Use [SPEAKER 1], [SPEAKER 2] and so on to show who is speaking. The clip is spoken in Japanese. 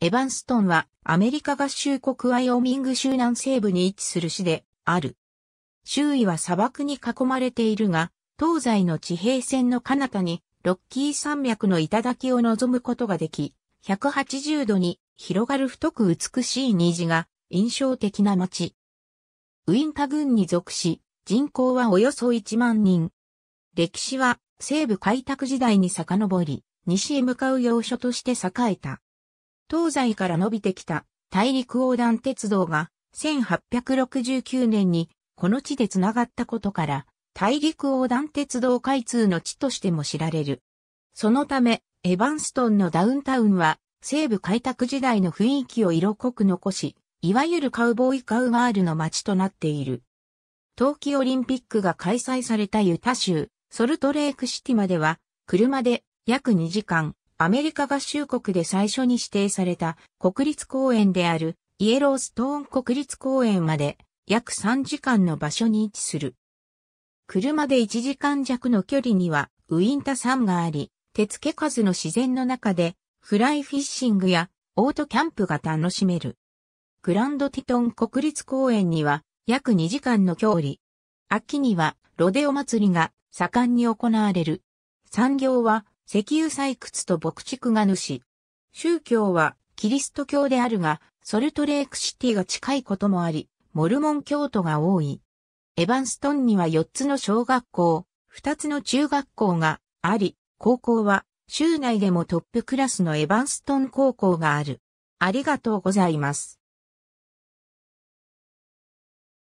[SPEAKER 1] エヴァンストンはアメリ
[SPEAKER 2] カ合衆国ワイオミング州南西部に位置する市である。周囲は砂漠に囲まれているが、東西の地平線の彼方にロッキー山脈の頂を望むことができ、180度に広がる太く美しい虹が印象的な街。ウィンタ郡に属し、人口はおよそ1万人。歴史は西部開拓時代に遡り、西へ向かう要所として栄えた。東西から伸びてきた大陸横断鉄道が1869年にこの地でつながったことから大陸横断鉄道開通の地としても知られる。そのためエバンストンのダウンタウンは西部開拓時代の雰囲気を色濃く残し、いわゆるカウボーイカウガールの街となっている。冬季オリンピックが開催されたユタ州、ソルトレークシティまでは、車で約2時間、アメリカ合衆国で最初に指定された国立公園であるイエローストーン国立公園まで約3時間の場所に位置する。車で1時間弱の距離にはウィンタサムがあり、手付け数の自然の中でフライフィッシングやオートキャンプが楽しめる。グランドティトン国立公園には約2時間の距離。秋にはロデオ祭りが盛んに行われる。産業は石油採掘と牧畜が主。宗教はキリスト教であるが、ソルトレークシティが近いこともあり、モルモン教徒が多い。エヴァンストンには4つの小学校、2つの中学校があり、高校は州内でもトップクラスのエヴァンストン高校がある。ありがとうございま
[SPEAKER 1] す。